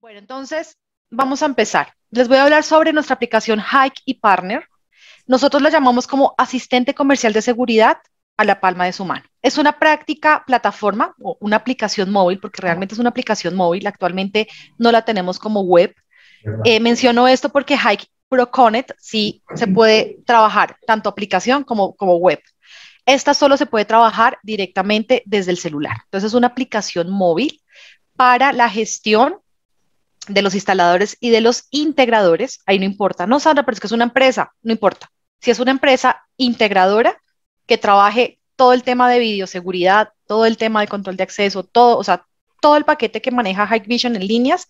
Bueno, entonces vamos a empezar. Les voy a hablar sobre nuestra aplicación Hike y Partner. Nosotros la llamamos como asistente comercial de seguridad a la palma de su mano. Es una práctica plataforma o una aplicación móvil, porque realmente es una aplicación móvil, actualmente no la tenemos como web. Eh, menciono esto porque Hike ProConnect sí se puede trabajar tanto aplicación como, como web. Esta solo se puede trabajar directamente desde el celular. Entonces es una aplicación móvil para la gestión de los instaladores y de los integradores, ahí no importa, no Sandra, pero es que es una empresa, no importa. Si es una empresa integradora que trabaje todo el tema de videoseguridad, todo el tema de control de acceso, todo, o sea, todo el paquete que maneja Vision en líneas,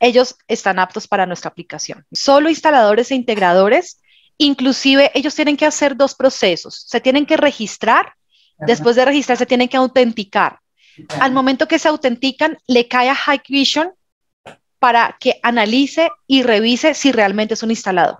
ellos están aptos para nuestra aplicación. Solo instaladores e integradores, inclusive ellos tienen que hacer dos procesos, se tienen que registrar, después de registrar se tienen que autenticar. Al momento que se autentican, le cae a Vision para que analice y revise si realmente es un instalador.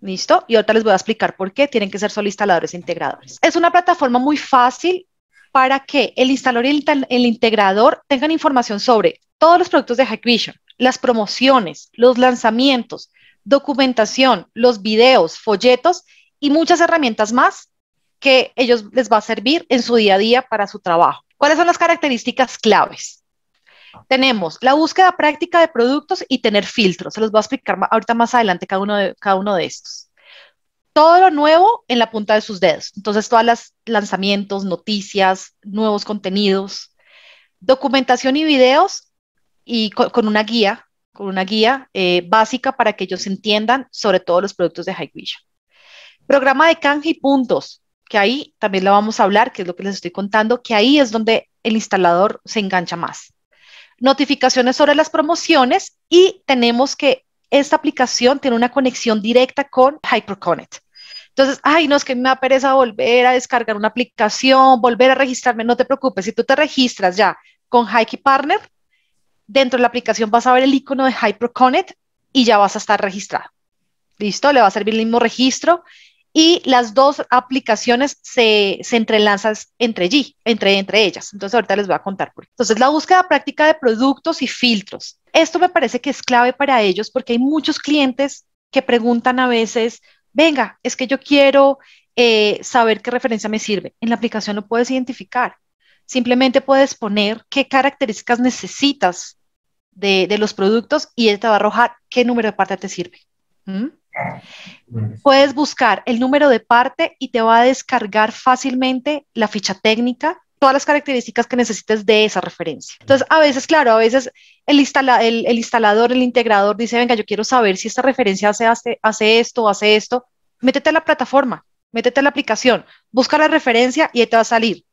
¿Listo? Y ahorita les voy a explicar por qué tienen que ser solo instaladores e integradores. Es una plataforma muy fácil para que el instalador y el, integrador tengan información sobre todos los productos de Hikvision, las promociones, los lanzamientos, documentación, los videos, folletos y muchas herramientas más que ellos les va a servir en su día a día para su trabajo. ¿Cuáles son las características claves? Tenemos la búsqueda práctica de productos y tener filtros. Se los voy a explicar ahorita más adelante cada uno, de, cada uno de estos. Todo lo nuevo en la punta de sus dedos. Entonces, todas las lanzamientos, noticias, nuevos contenidos, documentación y videos y con, una guía, con una guía eh, básica para que ellos entiendan sobre todos los productos de High Programa de canje y puntos, que ahí también lo vamos a hablar, que es lo que les estoy contando, que ahí es donde el instalador se engancha más notificaciones sobre las promociones y tenemos que esta aplicación tiene una conexión directa con HyperConnect. Entonces, ay, no, es que me da pereza volver a descargar una aplicación, volver a registrarme. No te preocupes, si tú te registras ya con Hike Partner, dentro de la aplicación vas a ver el icono de HyperConnect y ya vas a estar registrado. ¿Listo? Le va a servir el mismo registro y las dos aplicaciones se, se entrelazan entre, allí, entre, entre ellas. Entonces ahorita les voy a contar por qué. Entonces la búsqueda práctica de productos y filtros. Esto me parece que es clave para ellos porque hay muchos clientes que preguntan a veces, venga, es que yo quiero eh, saber qué referencia me sirve. En la aplicación lo puedes identificar. Simplemente puedes poner qué características necesitas de, los productos y él te va a arrojar qué número de parte te sirve. ¿Mm? Puedes buscar el número de parte y te va a descargar fácilmente la ficha técnica, todas las características que necesites de esa referencia. Entonces, a veces, claro, a veces el, instalador, el integrador dice, venga, yo quiero saber si esta referencia hace, hace, hace esto, hace esto. Métete a la plataforma, métete a la aplicación, busca la referencia y ahí te va a salir.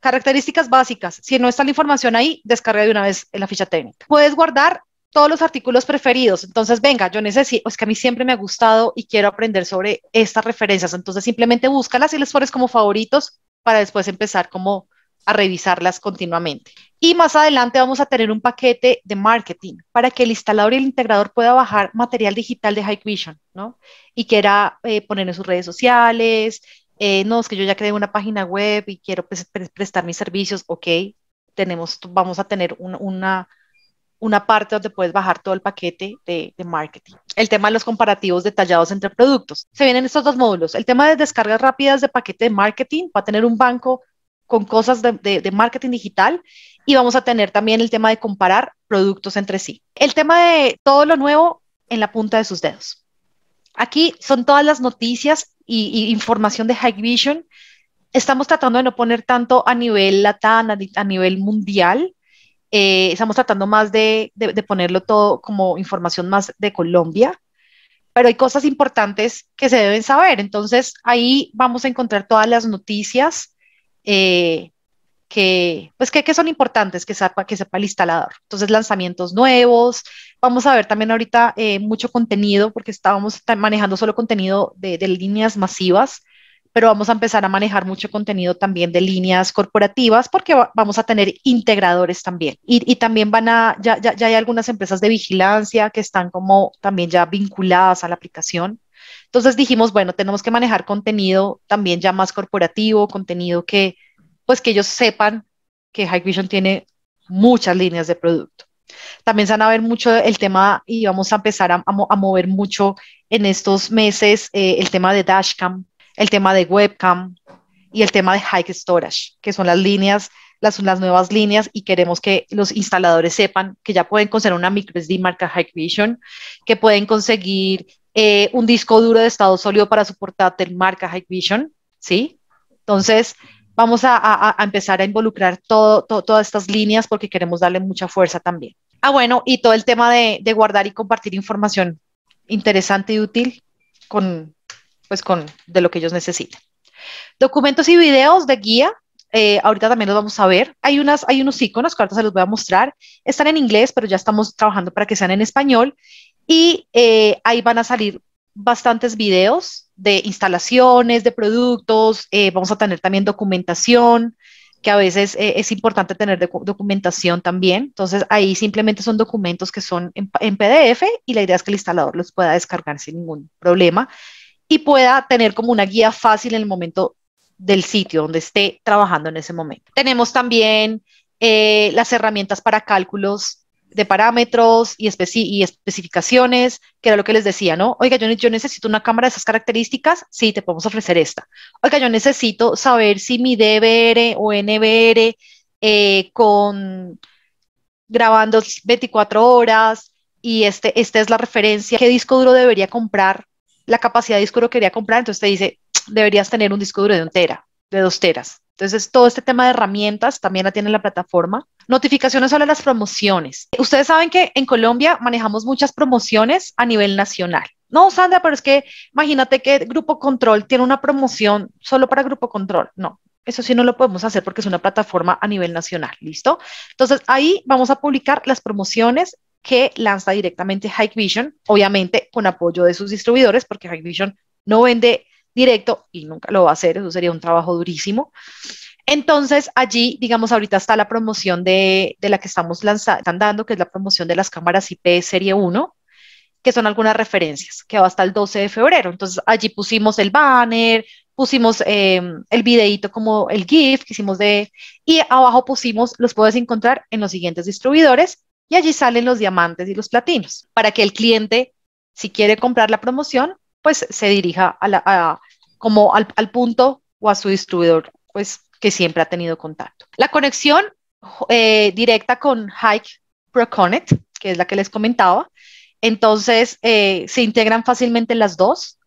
Características básicas. Si no está la información ahí, descarga de una vez la ficha técnica. Puedes guardar todos los artículos preferidos. Entonces, venga, yo necesito, es que a mí siempre me ha gustado y quiero aprender sobre estas referencias. Entonces, simplemente búscalas y les pones como favoritos para después empezar como a revisarlas continuamente. Y más adelante vamos a tener un paquete de marketing para que el instalador y el integrador pueda bajar material digital de High Vision, ¿no? Y quiera eh, poner en sus redes sociales, eh, no, es que yo ya creé una página web y quiero pues, prestar mis servicios, ok, tenemos, vamos a tener una una parte donde puedes bajar todo el paquete de, marketing. El tema de los comparativos detallados entre productos. Se vienen estos dos módulos. El tema de descargas rápidas de paquete de marketing va a tener un banco con cosas de, marketing digital y vamos a tener también el tema de comparar productos entre sí. El tema de todo lo nuevo en la punta de sus dedos. Aquí son todas las noticias y, información de High Vision. Estamos tratando de no poner tanto a nivel latán, a nivel mundial, eh, estamos tratando más de, de, ponerlo todo como información más de Colombia, pero hay cosas importantes que se deben saber. Entonces ahí vamos a encontrar todas las noticias eh, que, pues, que, son importantes que sepa, que sepa el instalador. Entonces lanzamientos nuevos, vamos a ver también ahorita eh, mucho contenido porque estábamos manejando solo contenido de, de líneas masivas pero vamos a empezar a manejar mucho contenido también de líneas corporativas porque vamos a tener integradores también. Y, también van a, ya, ya, hay algunas empresas de vigilancia que están como también ya vinculadas a la aplicación. Entonces dijimos, bueno, tenemos que manejar contenido también ya más corporativo, contenido que, pues que ellos sepan que High Vision tiene muchas líneas de producto. También se van a ver mucho el tema y vamos a empezar a, mover mucho en estos meses eh, el tema de dashcam, el tema de webcam y el tema de high storage, que son las líneas, las, nuevas líneas y queremos que los instaladores sepan que ya pueden conseguir una microSD marca High Vision, que pueden conseguir eh, un disco duro de estado sólido para su portátil marca High Vision, ¿sí? Entonces, vamos a, empezar a involucrar todas estas líneas porque queremos darle mucha fuerza también. Ah, bueno, y todo el tema de guardar y compartir información interesante y útil con, pues con de lo que ellos necesiten. Documentos y videos de guía, eh, ahorita también los vamos a ver. Hay, unas, hay unos iconos que se los voy a mostrar. Están en inglés, pero ya estamos trabajando para que sean en español. Y eh, ahí van a salir bastantes videos de instalaciones, de productos. Eh, vamos a tener también documentación, que a veces es importante tener documentación también. Entonces ahí simplemente son documentos que son en, en PDF y la idea es que el instalador los pueda descargar sin ningún problema y pueda tener como una guía fácil en el momento del sitio donde esté trabajando en ese momento. Tenemos también eh, las herramientas para cálculos de parámetros y, y, especificaciones, que era lo que les decía, ¿no? Oiga, yo, necesito una cámara de esas características, sí, te podemos ofrecer esta. Oiga, yo necesito saber si mi DVR o NVR eh, con grabando 24 horas y este, esta es la referencia, qué disco duro debería comprar la capacidad de disco duro que quería comprar, entonces te dice, deberías tener un disco duro de un tera, de dos teras. Entonces, todo este tema de herramientas también la tiene la plataforma. Notificaciones sobre las promociones. Ustedes saben que en Colombia manejamos muchas promociones a nivel nacional. No, Sandra, pero es que imagínate que Grupo Control tiene una promoción solo para Grupo Control. No, eso sí no lo podemos hacer porque es una plataforma a nivel nacional, ¿listo? Entonces ahí vamos a publicar las promociones que lanza directamente vision obviamente con apoyo de sus distribuidores, porque Vision no vende directo y nunca lo va a hacer, eso sería un trabajo durísimo. Entonces, allí, digamos, ahorita está la promoción de, la que estamos lanzando, que es la promoción de las cámaras IP Serie 1, que son algunas referencias, que va hasta el 12 de febrero. Entonces, allí pusimos el banner, pusimos eh, el videito como el GIF que hicimos de, y abajo pusimos, los puedes encontrar en los siguientes distribuidores, y allí salen los diamantes y los platinos para que el cliente, si quiere comprar la promoción, pues se dirija a la, como al, punto o a su distribuidor, pues que siempre ha tenido contacto. La conexión eh, directa con Hike connect que es la que les comentaba, entonces eh, se integran fácilmente las dos.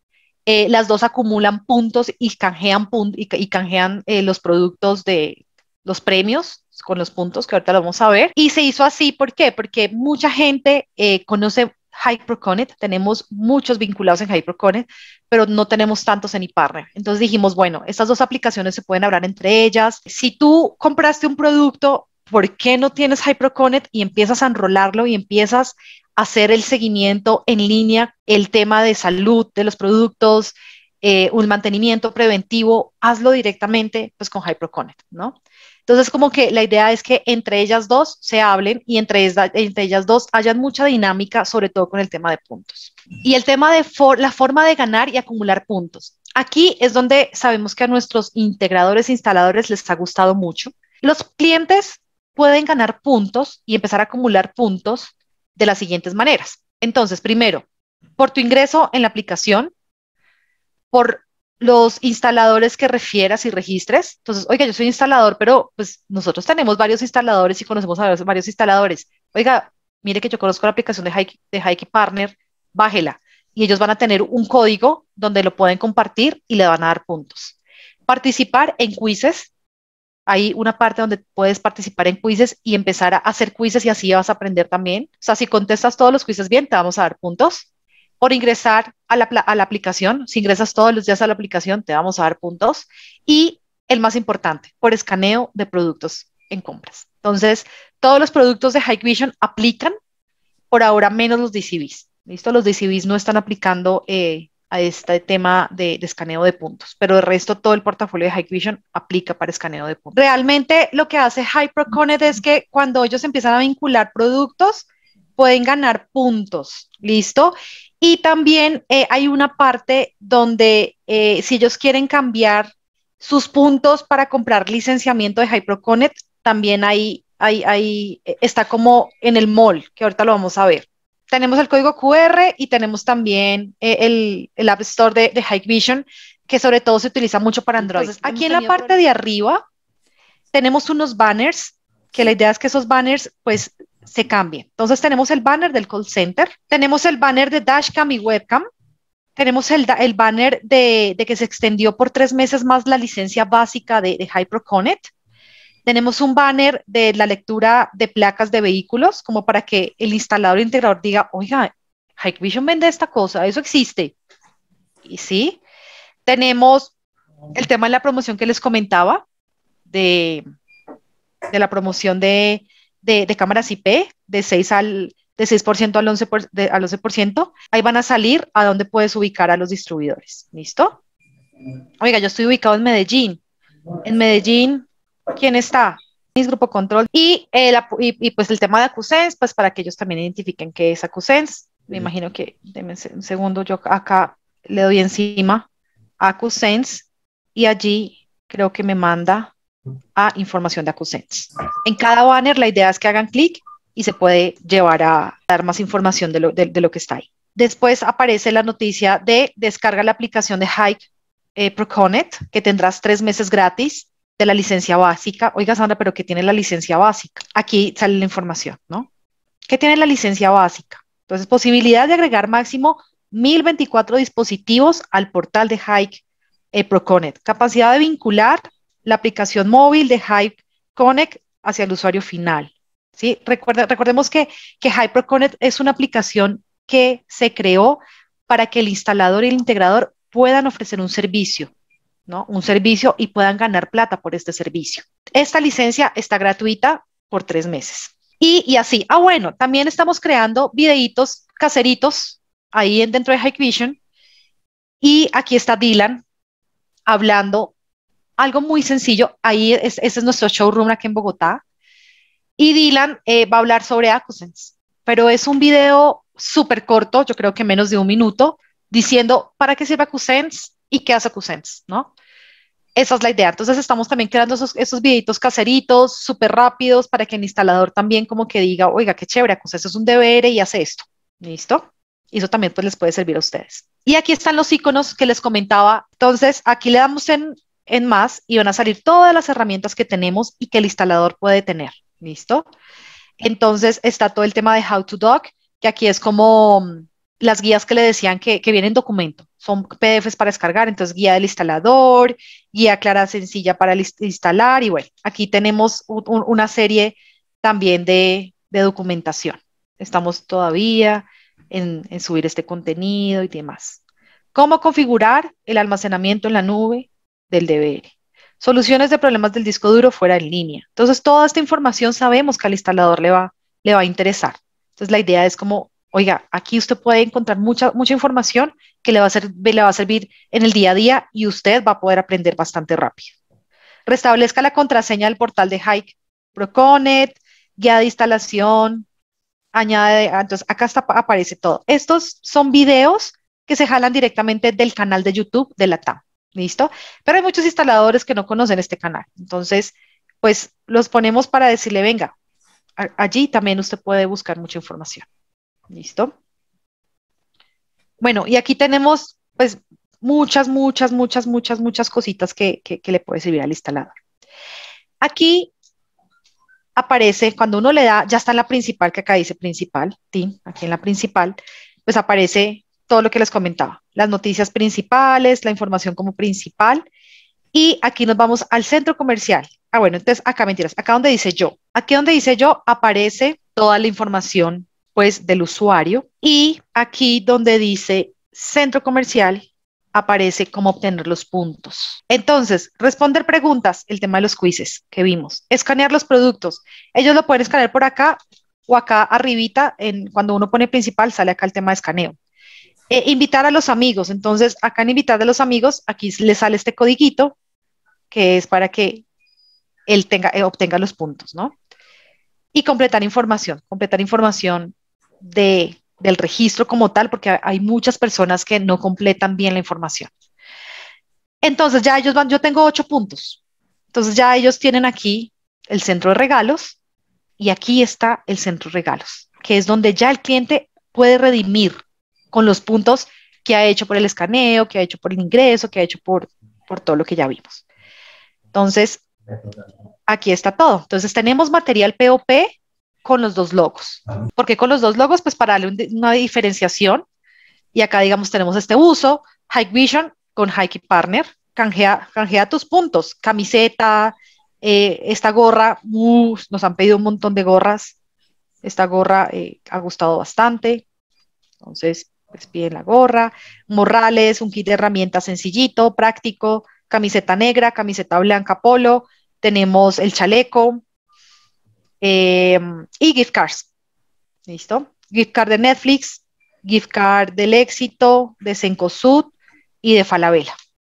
Eh, las dos acumulan puntos y canjean, y canjean los productos de, los premios con los puntos que ahorita lo vamos a ver. Y se hizo así, ¿por qué? Porque mucha gente eh, conoce HyperConnect, tenemos muchos vinculados en HyperConnect, pero no tenemos tantos en iPartner. Entonces dijimos, bueno, estas dos aplicaciones se pueden hablar entre ellas. Si tú compraste un producto, ¿por qué no tienes HyperConnect y empiezas a enrolarlo y empiezas a hacer el seguimiento en línea, el tema de salud de los productos, eh, un mantenimiento preventivo, hazlo directamente pues con HyperConnect, ¿no? Entonces, como que la idea es que entre ellas dos se hablen y entre, ellas dos hayan mucha dinámica, sobre todo con el tema de puntos. Y el tema de la forma de ganar y acumular puntos. Aquí es donde sabemos que a nuestros integradores e instaladores les ha gustado mucho. Los clientes pueden ganar puntos y empezar a acumular puntos de las siguientes maneras. Entonces, primero, por tu ingreso en la aplicación, por los instaladores que refieras y registres. Entonces, oiga, yo soy instalador, pero pues nosotros tenemos varios instaladores y conocemos a varios instaladores. Oiga, mire que yo conozco la aplicación de Hike, de Partner, bájela. Y ellos van a tener un código donde lo pueden compartir y le van a dar puntos. Participar en quizzes. Hay una parte donde puedes participar en quizzes y empezar a hacer quizzes y así vas a aprender también. O sea, si contestas todos los quizzes bien, te vamos a dar puntos por ingresar a la, aplicación. Si ingresas todos los días a la aplicación, te vamos a dar puntos. Y el más importante, por escaneo de productos en compras. Entonces, todos los productos de High Vision aplican, por ahora menos los DCBs. ¿Listo? Los DCBs no están aplicando eh, a este tema de, escaneo de puntos, pero el resto, todo el portafolio de High Vision aplica para escaneo de puntos. Realmente lo que hace HyperConnect es que cuando ellos empiezan a vincular productos, pueden ganar puntos, ¿listo? Y también eh, hay una parte donde eh, si ellos quieren cambiar sus puntos para comprar licenciamiento de HyperConnect, también ahí, ahí, ahí eh, está como en el mall, que ahorita lo vamos a ver. Tenemos el código QR y tenemos también el, App Store de, de Hikvision, que sobre todo se utiliza mucho para Android. aquí en la parte de arriba tenemos unos banners, que la idea es que esos banners pues se cambia, Entonces tenemos el banner del call center, tenemos el banner de dashcam y webcam, tenemos el, banner de, que se extendió por tres meses más la licencia básica de, de HyperConnect. Tenemos un banner de la lectura de placas de vehículos, como para que el instalador integrador diga, oiga, Hikvision vende esta cosa, eso existe. Y sí, tenemos el tema de la promoción que les comentaba, de, de la promoción de, de, cámaras IP de 6 al de 6% al 11%, al 11%, ahí van a salir a dónde puedes ubicar a los distribuidores. ¿Listo? Oiga, yo estoy ubicado en Medellín. En Medellín, ¿quién está? Mis grupo control y, y, pues el tema de acusens, pues para que ellos también identifiquen qué es acusens. Me imagino que, denme un segundo, yo acá le doy encima AcuSense, acusens y allí creo que me manda a información de acusantes. En cada banner la idea es que hagan clic y se puede llevar a dar más información de lo, que está ahí. Después aparece la noticia de descarga la aplicación de Hike eh, ProConnect, que tendrás tres meses gratis de la licencia básica. Oiga, Sandra, pero ¿qué tiene la licencia básica? Aquí sale la información, ¿no? ¿Qué tiene la licencia básica? Entonces, posibilidad de agregar máximo 1024 dispositivos al portal de Hike eh, ProConnect. Capacidad de vincular la aplicación móvil de Hype Connect hacia el usuario final. ¿sí? Recuerda, recordemos que, que HyperConnect es una aplicación que se creó para que el instalador y el integrador puedan ofrecer un servicio, ¿no? Un servicio y puedan ganar plata por este servicio. Esta licencia está gratuita por tres meses. Y, y así, ah, bueno, también estamos creando videitos caseritos ahí dentro de Hikvision. Y aquí está Dylan hablando algo muy sencillo. Ahí es, ese es nuestro showroom aquí en Bogotá. Y Dylan eh, va a hablar sobre AcuSense. pero es un video súper corto, yo creo que menos de un minuto, diciendo para qué sirve AcuSense y qué hace AcuSense, ¿no? Esa es la idea. Entonces estamos también creando esos, esos videitos caseritos, súper rápidos, para que el instalador también como que diga, oiga, qué chévere, eso es un deber y hace esto. ¿Listo? Y eso también pues les puede servir a ustedes. Y aquí están los iconos que les comentaba. Entonces, aquí le damos en en más y van a salir todas las herramientas que tenemos y que el instalador puede tener. ¿Listo? Entonces está todo el tema de How to Doc, que aquí es como mm, las guías que le decían que, que vienen documento. Son PDFs para descargar, entonces guía del instalador, guía clara sencilla para instalar y bueno, aquí tenemos una serie también de, documentación. Estamos todavía en, en subir este contenido y demás. Cómo configurar el almacenamiento en la nube, del DBL. Soluciones de problemas del disco duro fuera en línea. Entonces, toda esta información sabemos que al instalador le va, le va a interesar. Entonces, la idea es como, oiga, aquí usted puede encontrar mucha, mucha información que le va, a ser, le va a servir en el día a día y usted va a poder aprender bastante rápido. Restablezca la contraseña del portal de Hike, Proconet, guía de instalación, añade, ah, entonces acá está, aparece todo. Estos son videos que se jalan directamente del canal de YouTube de la TAM. ¿Listo? Pero hay muchos instaladores que no conocen este canal. Entonces, pues los ponemos para decirle, venga, allí también usted puede buscar mucha información. ¿Listo? Bueno, y aquí tenemos pues muchas, muchas, muchas, muchas, muchas cositas que, le puede servir al instalador. Aquí aparece, cuando uno le da, ya está en la principal, que acá dice principal, aquí en la principal, pues aparece todo lo que les comentaba, las noticias principales, la información como principal. Y aquí nos vamos al centro comercial. Ah, bueno, entonces acá mentiras, acá donde dice yo. Aquí donde dice yo aparece toda la información pues del usuario y aquí donde dice centro comercial aparece cómo obtener los puntos. Entonces, responder preguntas, el tema de los quizzes que vimos, escanear los productos. Ellos lo pueden escanear por acá o acá arribita, en, cuando uno pone principal sale acá el tema de escaneo. Eh, invitar a los amigos. Entonces, acá en invitar a los amigos, aquí le sale este codiguito que es para que él tenga, eh, obtenga los puntos, ¿no? Y completar información, completar información de, del registro como tal, porque hay muchas personas que no completan bien la información. Entonces, ya ellos van, yo tengo ocho puntos. Entonces, ya ellos tienen aquí el centro de regalos y aquí está el centro de regalos, que es donde ya el cliente puede redimir con los puntos que ha hecho por el escaneo, que ha hecho por el ingreso, que ha hecho por, por todo lo que ya vimos. Entonces, aquí está todo. Entonces, tenemos material POP con los dos logos. porque con los dos logos? Pues para darle una diferenciación. Y acá, digamos, tenemos este uso, Hike Vision con Hike Partner, canjea, canjea tus puntos, camiseta, eh, esta gorra, nos han pedido un montón de gorras, esta gorra eh, ha gustado bastante, entonces pues piden la gorra, morrales, un kit de herramientas sencillito, práctico, camiseta negra, camiseta blanca polo, tenemos el chaleco em, y gift cards. ¿Listo? Gift card de Netflix, gift card del éxito, de sud y de Falabella.